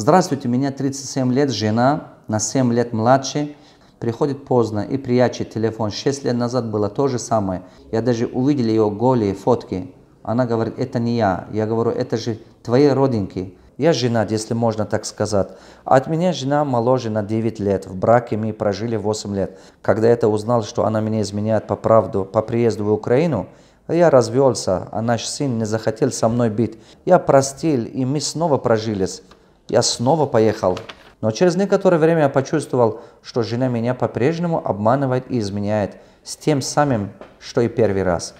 Здравствуйте, у меня 37 лет, жена, на 7 лет младше, приходит поздно и прячет телефон. 6 лет назад было то же самое. Я даже увидел ее голые фотки. Она говорит, это не я. Я говорю, это же твои родинки. Я женат, если можно так сказать. От меня жена моложе на 9 лет. В браке мы прожили 8 лет. Когда это узнал, что она меня изменяет по правду, по приезду в Украину, я развелся, а наш сын не захотел со мной бить. Я простил, и мы снова прожились. Я снова поехал. Но через некоторое время я почувствовал, что жена меня по-прежнему обманывает и изменяет, с тем самым, что и первый раз.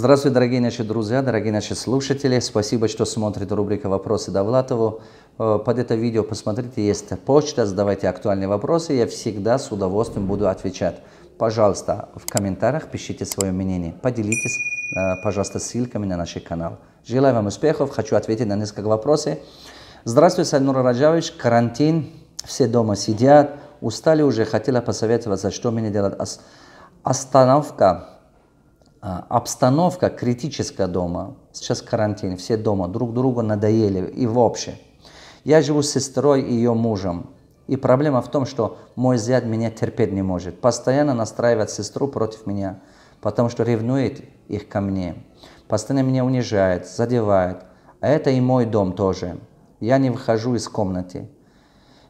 Здравствуйте, дорогие наши друзья, дорогие наши слушатели. Спасибо, что смотрите рубрика «Вопросы Довлатову». Э, под это видео посмотрите, есть почта, задавайте актуальные вопросы. Я всегда с удовольствием буду отвечать. Пожалуйста, в комментариях пишите свое мнение. Поделитесь, э, пожалуйста, ссылками на наш канал. Желаю вам успехов. Хочу ответить на несколько вопросов. Здравствуйте, Сальнур Раджавич. Карантин. Все дома сидят. Устали уже. Хотела посоветоваться, что мне делать. Остановка а, обстановка критическая дома, сейчас карантин, все дома друг другу надоели и вообще. Я живу с сестрой и ее мужем. И проблема в том, что мой зять меня терпеть не может. Постоянно настраивает сестру против меня, потому что ревнует их ко мне. Постоянно меня унижает, задевает. А это и мой дом тоже. Я не выхожу из комнаты.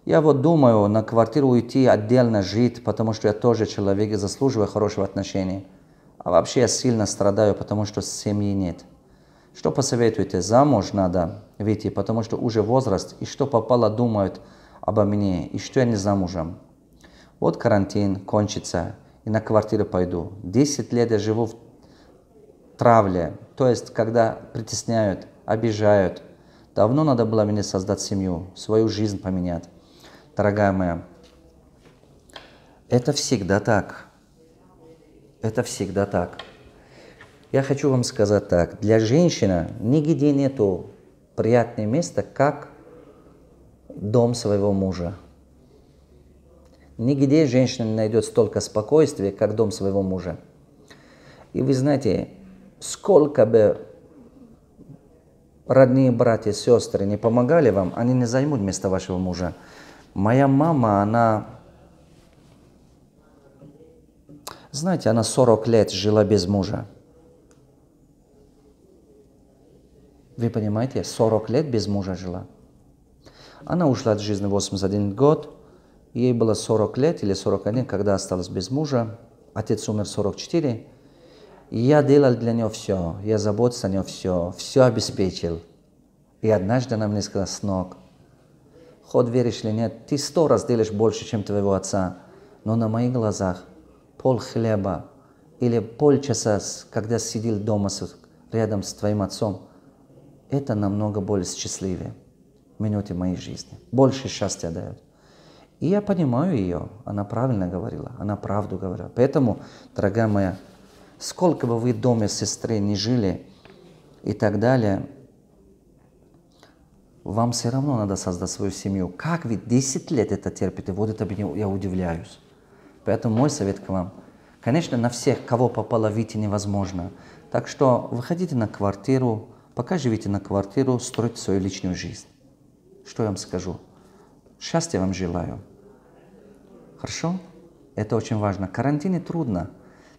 Я вот думаю на квартиру уйти, отдельно жить, потому что я тоже человек и заслуживаю хорошего отношения. А вообще я сильно страдаю, потому что семьи нет. Что посоветуете? Замуж надо выйти, потому что уже возраст, и что попало думают обо мне, и что я не замужем. Вот карантин кончится, и на квартиру пойду. 10 лет я живу в травле, то есть когда притесняют, обижают. Давно надо было мне создать семью, свою жизнь поменять. Дорогая моя, это всегда так. Это всегда так. Я хочу вам сказать так. Для женщины нигде нету приятное место, как дом своего мужа. Нигде женщина не найдет столько спокойствия, как дом своего мужа. И вы знаете, сколько бы родные братья, сестры не помогали вам, они не займут место вашего мужа. Моя мама, она Знаете, она 40 лет жила без мужа. Вы понимаете, 40 лет без мужа жила. Она ушла от жизни в 81 год, ей было 40 лет или 41, когда осталась без мужа. Отец умер в 44. И я делал для нее все, я заботился о ней все, все обеспечил. И однажды она мне сказала, сынок, ход веришь или нет, ты сто раз делишь больше, чем твоего отца, но на моих глазах пол хлеба или полчаса, когда сидел дома рядом с твоим отцом, это намного более счастливее минуты моей жизни. Больше счастья дают. И я понимаю ее, она правильно говорила, она правду говорила. Поэтому, дорогая моя, сколько бы вы в доме сестры не жили и так далее, вам все равно надо создать свою семью. Как вы 10 лет это терпите? Вот это я удивляюсь. Поэтому мой совет к вам. Конечно, на всех, кого попало, выйти невозможно. Так что выходите на квартиру, пока живите на квартиру, стройте свою личную жизнь. Что я вам скажу? Счастья вам желаю. Хорошо? Это очень важно. Карантине трудно.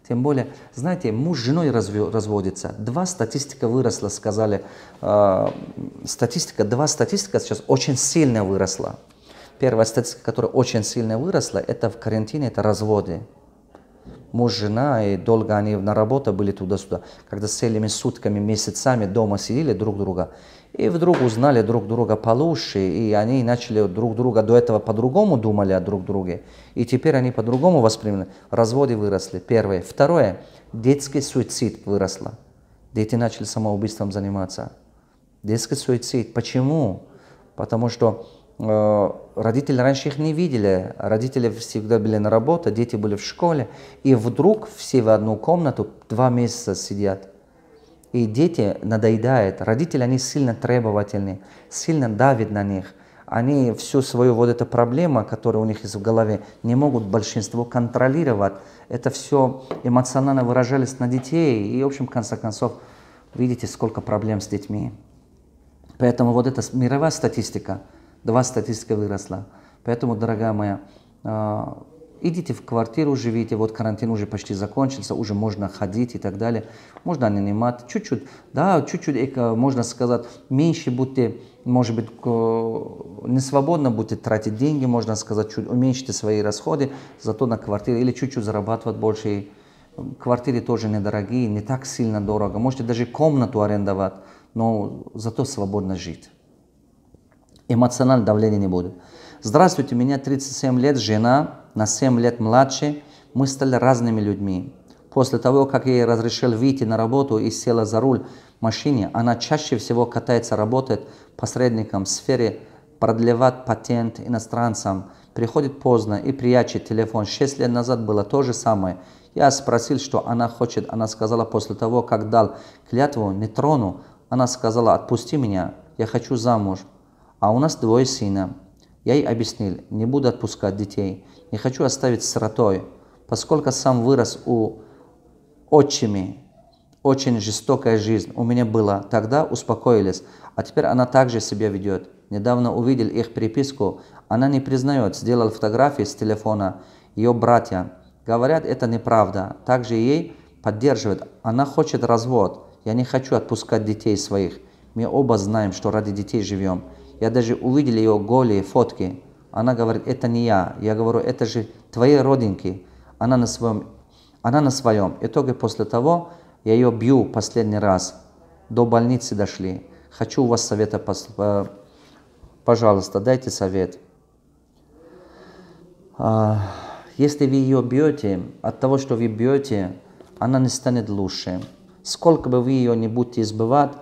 Тем более, знаете, муж с женой разводится. Два статистика выросла, сказали. Э, статистика, два статистика сейчас очень сильно выросла. Первая статистика, которая очень сильно выросла, это в карантине, это разводы. Муж, жена, и долго они на работу были туда-сюда, когда целыми сутками, месяцами дома сидели друг друга. И вдруг узнали друг друга получше, и они начали друг друга до этого по-другому думали о друг друге. И теперь они по-другому воспринимали Разводы выросли, первое. Второе, детский суицид выросло. Дети начали самоубийством заниматься. Детский суицид. Почему? Потому что Э, родители раньше их не видели, родители всегда были на работе, дети были в школе, и вдруг все в одну комнату два месяца сидят. И дети надоедают, родители, они сильно требовательны, сильно давят на них. Они всю свою вот эту проблему, которая у них есть в голове, не могут большинство контролировать. Это все эмоционально выражались на детей, и, в общем, в конце концов, видите, сколько проблем с детьми. Поэтому вот эта мировая статистика – Два статистика выросла. Поэтому, дорогая моя, а, идите в квартиру, живите, вот карантин уже почти закончился, уже можно ходить и так далее, можно нанимать, чуть-чуть, да, чуть-чуть, э, можно сказать, меньше будьте, может быть, не свободно будете тратить деньги, можно сказать, чуть уменьшите свои расходы, зато на квартиру или чуть-чуть зарабатывать больше, квартиры тоже недорогие, не так сильно дорого, можете даже комнату арендовать, но зато свободно жить эмоциональное давление не будет. Здравствуйте, меня 37 лет, жена на 7 лет младше. Мы стали разными людьми. После того, как я ей разрешил выйти на работу и села за руль машине, она чаще всего катается, работает посредником в сфере, продлевать патент иностранцам, приходит поздно и прячет телефон. Шесть лет назад было то же самое. Я спросил, что она хочет. Она сказала, после того, как дал клятву, не трону. Она сказала, отпусти меня, я хочу замуж а у нас двое сына. Я ей объяснил, не буду отпускать детей, не хочу оставить сиротой, поскольку сам вырос у отчими, очень жестокая жизнь у меня была. Тогда успокоились, а теперь она также себя ведет. Недавно увидел их переписку, она не признает, сделал фотографии с телефона ее братья. Говорят, это неправда. Также ей поддерживает, она хочет развод. Я не хочу отпускать детей своих. Мы оба знаем, что ради детей живем. Я даже увидел ее голые фотки. Она говорит, это не я. Я говорю, это же твои родинки. Она на своем. Она на своем. Итоге после того я ее бью последний раз. До больницы дошли. Хочу у вас совета, э, пожалуйста, дайте совет. А, если вы ее бьете, от того, что вы бьете, она не станет лучше. Сколько бы вы ее не будете избывать,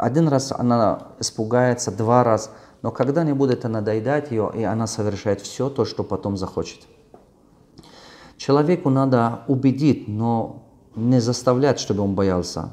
один раз она испугается, два раз, но когда нибудь это надоедает ее, и она совершает все то, что потом захочет. Человеку надо убедить, но не заставлять, чтобы он боялся.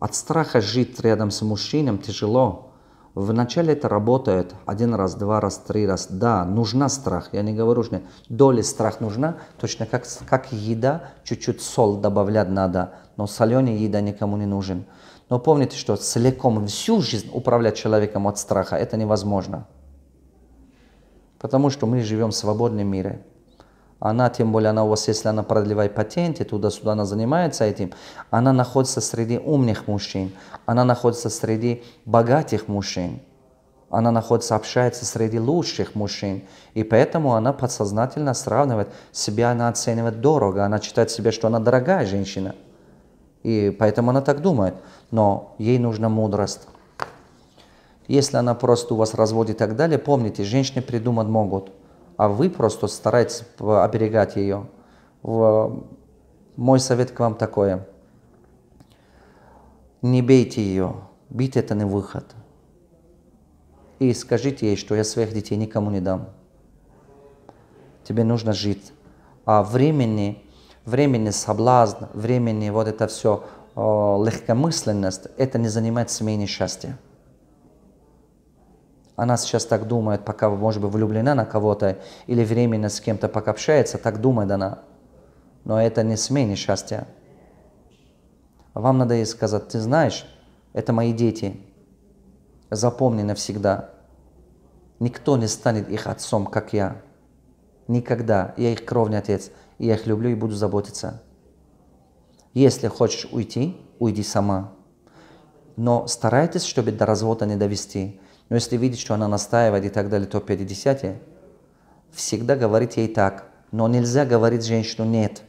От страха жить рядом с мужчином тяжело. Вначале это работает один раз, два раз, три раз. Да, нужна страх. Я не говорю, что доля страх нужна, точно как, как еда, чуть-чуть сол добавлять надо. Но соленая еда никому не нужен. Но помните, что целиком всю жизнь управлять человеком от страха, это невозможно. Потому что мы живем в свободном мире. Она, тем более, она у вас, если она продлевает патенты, туда-сюда она занимается этим, она находится среди умных мужчин, она находится среди богатых мужчин, она находится, общается среди лучших мужчин. И поэтому она подсознательно сравнивает себя, она оценивает дорого, она считает себя, что она дорогая женщина – и поэтому она так думает. Но ей нужна мудрость. Если она просто у вас разводит и так далее, помните, женщины придумать могут. А вы просто стараетесь оберегать ее. Мой совет к вам такой: Не бейте ее. Бить это не выход. И скажите ей, что я своих детей никому не дам. Тебе нужно жить. А времени времени соблазн, времени вот это все э, легкомысленность, это не занимает семейное счастье. Она сейчас так думает, пока, может быть, влюблена на кого-то или временно с кем-то пока общается, так думает она. Но это не семейное счастье. Вам надо ей сказать, ты знаешь, это мои дети. Запомни навсегда. Никто не станет их отцом, как я. Никогда. Я их кровный отец и я их люблю и буду заботиться. Если хочешь уйти, уйди сама. Но старайтесь, чтобы до развода не довести. Но если видите, что она настаивает и так далее, то 50 всегда говорите ей так. Но нельзя говорить женщину «нет».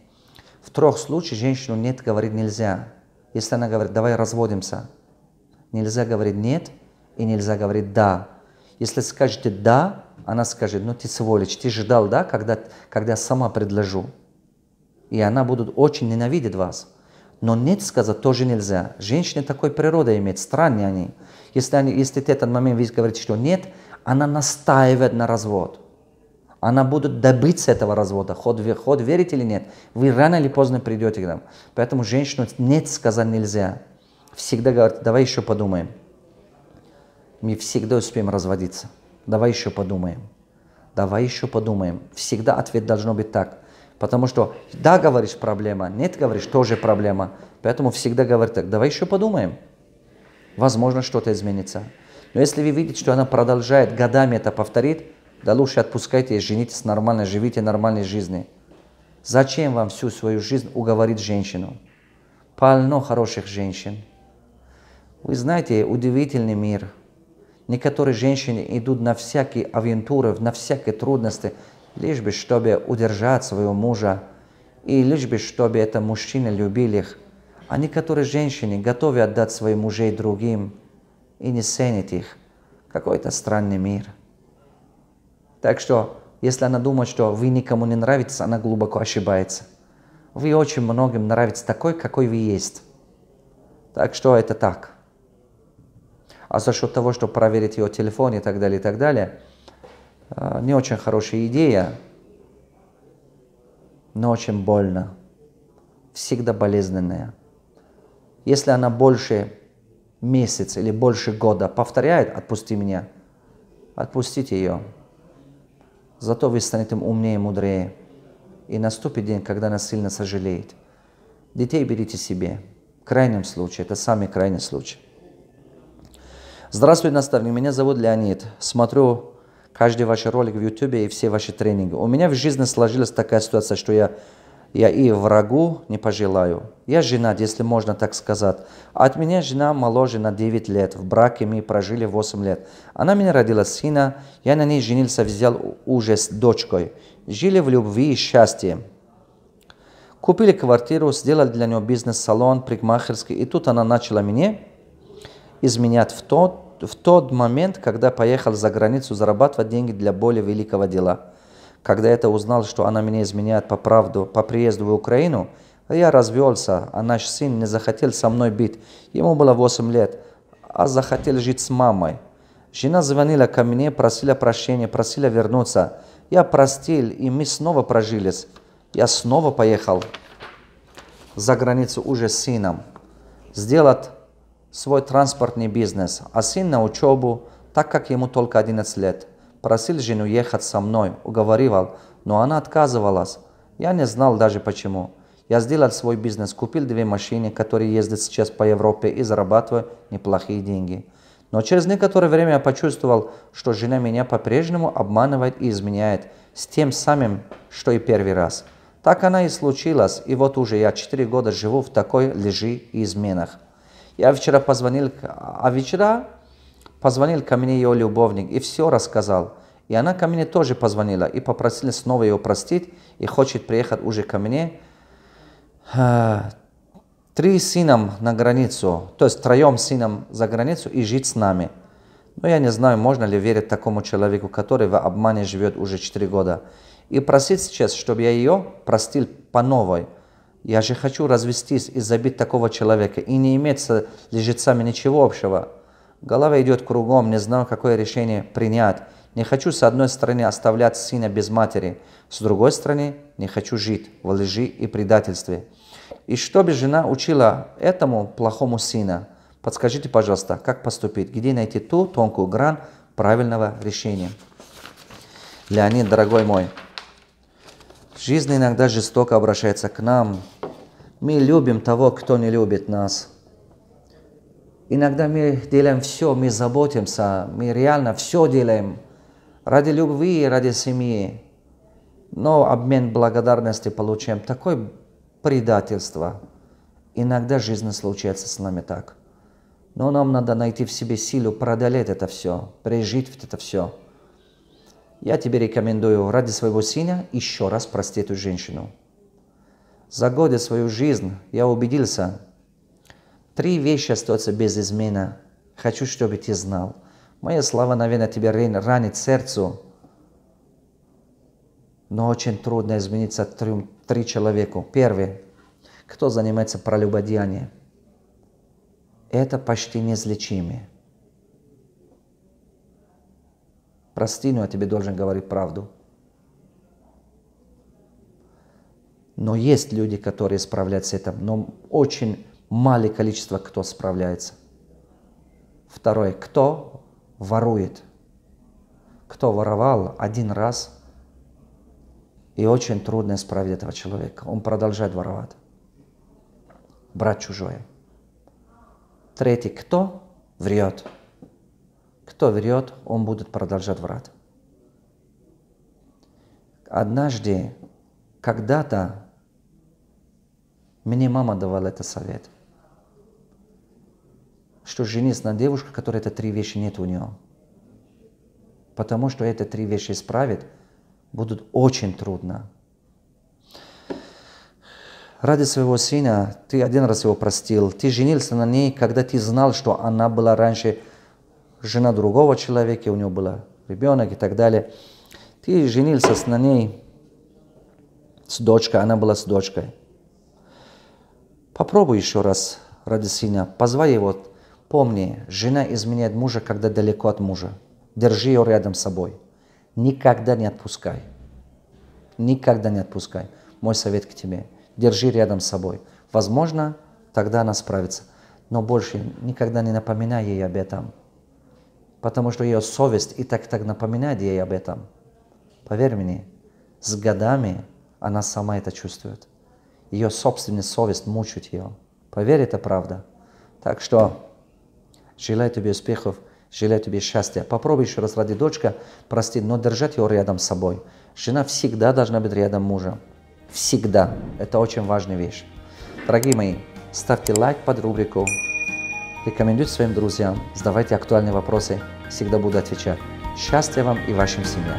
В трех случаях женщину «нет» говорить нельзя. Если она говорит «давай разводимся», нельзя говорить «нет» и нельзя говорить «да». Если скажете «да», она скажет, ну ты сволочь, ты ждал, да, когда, когда я сама предложу. И она будет очень ненавидеть вас. Но нет сказать тоже нельзя. Женщины такой природы имеют, странные они. Если, они, если в этот момент вы говорите, что нет, она настаивает на развод. Она будет добиться этого развода. Ход, ход верить или нет, вы рано или поздно придете к нам. Поэтому женщину нет сказать нельзя. Всегда говорит, давай еще подумаем. Мы всегда успеем разводиться давай еще подумаем, давай еще подумаем. Всегда ответ должно быть так. Потому что да, говоришь проблема, нет, говоришь тоже проблема. Поэтому всегда говори так, давай еще подумаем. Возможно, что-то изменится. Но если вы видите, что она продолжает годами это повторить, да лучше отпускайте и женитесь нормально, живите нормальной жизнью. Зачем вам всю свою жизнь уговорить женщину? Полно хороших женщин. Вы знаете, удивительный мир – Некоторые женщины идут на всякие авантюры, на всякие трудности, лишь бы, чтобы удержать своего мужа, и лишь бы, чтобы это мужчины любили их. А некоторые женщины готовы отдать своих мужей другим и не ценят их. Какой-то странный мир. Так что, если она думает, что вы никому не нравитесь, она глубоко ошибается. Вы очень многим нравитесь такой, какой вы есть. Так что это так а за счет того, что проверить ее телефон и так далее, и так далее, э, не очень хорошая идея, но очень больно, всегда болезненная. Если она больше месяц или больше года повторяет «отпусти меня», отпустите ее. Зато вы станете умнее, мудрее. И наступит день, когда она сильно сожалеет. Детей берите себе. В крайнем случае, это самый крайний случай. Здравствуй, наставник, меня зовут Леонид. Смотрю каждый ваш ролик в YouTube и все ваши тренинги. У меня в жизни сложилась такая ситуация, что я, я и врагу не пожелаю. Я женат, если можно так сказать. От меня жена моложе на 9 лет. В браке мы прожили 8 лет. Она меня родила сына, я на ней женился, взял уже дочкой. Жили в любви и счастье. Купили квартиру, сделали для нее бизнес-салон, парикмахерский. И тут она начала мне изменять в тот в тот момент, когда поехал за границу зарабатывать деньги для более великого дела. Когда я это узнал, что она меня изменяет по правду, по приезду в Украину, я развелся, а наш сын не захотел со мной бить, Ему было 8 лет, а захотел жить с мамой. Жена звонила ко мне, просила прощения, просила вернуться. Я простил, и мы снова прожились. Я снова поехал за границу уже с сыном. Сделать свой транспортный бизнес, а сын на учебу, так как ему только 11 лет. Просил жену ехать со мной, уговаривал, но она отказывалась. Я не знал даже почему. Я сделал свой бизнес, купил две машины, которые ездят сейчас по Европе и зарабатываю неплохие деньги. Но через некоторое время я почувствовал, что жена меня по-прежнему обманывает и изменяет с тем самым, что и первый раз. Так она и случилась, и вот уже я 4 года живу в такой лжи и изменах. Я вчера позвонил, а вчера позвонил ко мне ее любовник и все рассказал. И она ко мне тоже позвонила и попросила снова ее простить и хочет приехать уже ко мне. Э, три сыном на границу, то есть троем сыном за границу и жить с нами. Но я не знаю, можно ли верить такому человеку, который в обмане живет уже четыре года. И просить сейчас, чтобы я ее простил по новой. Я же хочу развестись и забить такого человека, и не иметь с лжецами ничего общего. Голова идет кругом, не знаю, какое решение принять. Не хочу, с одной стороны, оставлять сына без матери, с другой стороны, не хочу жить в лжи и предательстве. И чтобы жена учила этому плохому сына, подскажите, пожалуйста, как поступить, где найти ту тонкую грань правильного решения. Леонид, дорогой мой, жизнь иногда жестоко обращается к нам, мы любим того, кто не любит нас. Иногда мы делаем все, мы заботимся, мы реально все делаем ради любви, и ради семьи. Но обмен благодарности получаем. Такое предательство. Иногда жизнь случается с нами так. Но нам надо найти в себе силу преодолеть это все, пережить это все. Я тебе рекомендую ради своего сына еще раз простить эту женщину. За годы свою жизнь я убедился, три вещи остаются без измена. Хочу, чтобы ты знал. Мои слова, наверное, тебе ранит сердцу, но очень трудно измениться трем, три человеку. Первый, кто занимается пролюбодеянием. Это почти неизлечимое. Прости, но я тебе должен говорить правду. Но есть люди, которые справляются с этим, но очень малое количество, кто справляется. Второе, кто ворует. Кто воровал один раз, и очень трудно исправить этого человека. Он продолжает воровать, брать чужое. Третий, кто врет. Кто врет, он будет продолжать врать. Однажды, когда-то мне мама давала этот совет. Что женись на девушке, которой это три вещи нет у нее. Потому что это три вещи исправить будут очень трудно. Ради своего сына ты один раз его простил. Ты женился на ней, когда ты знал, что она была раньше жена другого человека, у него был ребенок и так далее. Ты женился на ней с дочкой, она была с дочкой. Попробуй еще раз ради сына, позвай его. Помни, жена изменяет мужа, когда далеко от мужа. Держи ее рядом с собой. Никогда не отпускай. Никогда не отпускай. Мой совет к тебе. Держи рядом с собой. Возможно, тогда она справится. Но больше никогда не напоминай ей об этом. Потому что ее совесть и так так напоминает ей об этом. Поверь мне, с годами она сама это чувствует ее собственная совесть мучить ее. Поверь, это правда. Так что желаю тебе успехов, желаю тебе счастья. Попробуй еще раз ради дочка, прости, но держать ее рядом с собой. Жена всегда должна быть рядом мужа. Всегда. Это очень важная вещь. Дорогие мои, ставьте лайк под рубрику, рекомендуйте своим друзьям, задавайте актуальные вопросы, всегда буду отвечать. Счастья вам и вашим семьям!